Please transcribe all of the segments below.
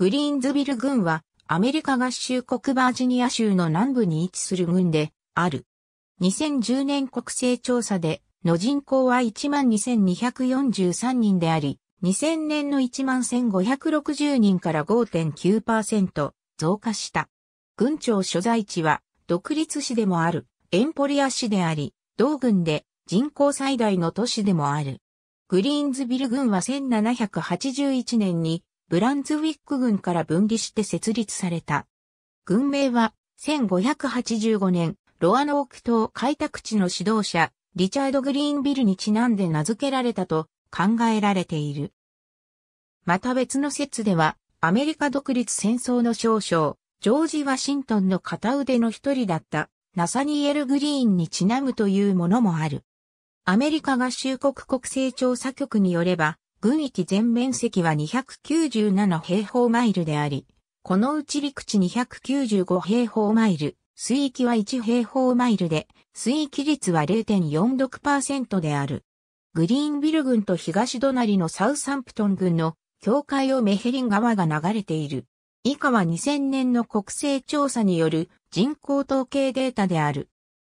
グリーンズビル郡はアメリカ合衆国バージニア州の南部に位置する郡である。2010年国勢調査での人口は12,243人であり、2000年の11,560人から5.9%増加した。郡庁所在地は独立市でもあるエンポリア市であり、同郡で人口最大の都市でもある。グリーンズビル郡は1781年にブランズウィック軍から分離して設立された。軍名は、1585年、ロアノーク島開拓地の指導者、リチャード・グリーンビルにちなんで名付けられたと考えられている。また別の説では、アメリカ独立戦争の少将、ジョージ・ワシントンの片腕の一人だったナサニエル・グリーンにちなむというものもある。アメリカ合衆国国勢調査局によれば、軍域全面積は297平方マイルであり、このうち陸地295平方マイル、水域は1平方マイルで、水域率は0.46%である。グリーンビル群と東隣のサウサンプトン群の境界をメヘリン川が流れている。以下は2000年の国勢調査による人口統計データである。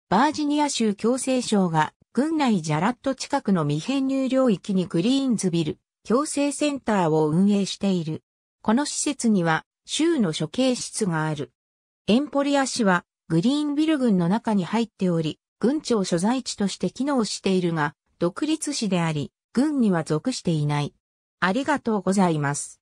バージニア州共生省が郡内ジャラット近くの未編入領域にグリーンズビル、強制センターを運営している。この施設には、州の処刑室がある。エンポリア市は、グリーンビル群の中に入っており、郡庁所在地として機能しているが、独立市であり、郡には属していない。ありがとうございます。